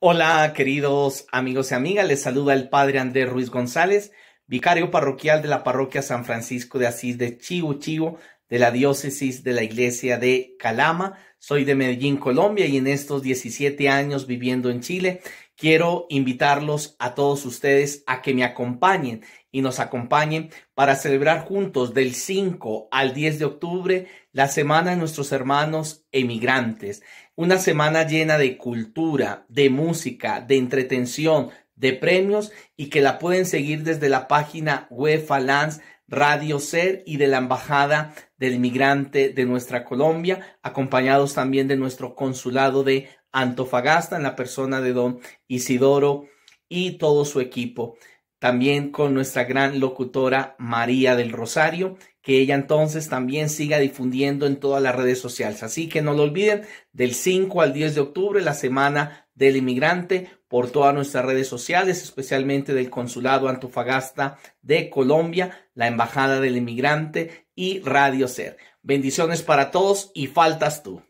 Hola, queridos amigos y amigas, les saluda el padre Andrés Ruiz González, vicario parroquial de la parroquia San Francisco de Asís de Chivo Chivo, de la diócesis de la iglesia de Calama. Soy de Medellín, Colombia, y en estos 17 años viviendo en Chile, quiero invitarlos a todos ustedes a que me acompañen y nos acompañen para celebrar juntos del 5 al 10 de octubre la Semana de nuestros hermanos emigrantes. Una semana llena de cultura, de música, de entretención, de premios y que la pueden seguir desde la página web Radio Ser y de la Embajada del Migrante de nuestra Colombia, acompañados también de nuestro consulado de Antofagasta en la persona de don Isidoro y todo su equipo. También con nuestra gran locutora María del Rosario, que ella entonces también siga difundiendo en todas las redes sociales. Así que no lo olviden, del 5 al 10 de octubre, la semana del inmigrante, por todas nuestras redes sociales, especialmente del Consulado Antofagasta de Colombia, la Embajada del Inmigrante y Radio Ser. Bendiciones para todos y faltas tú.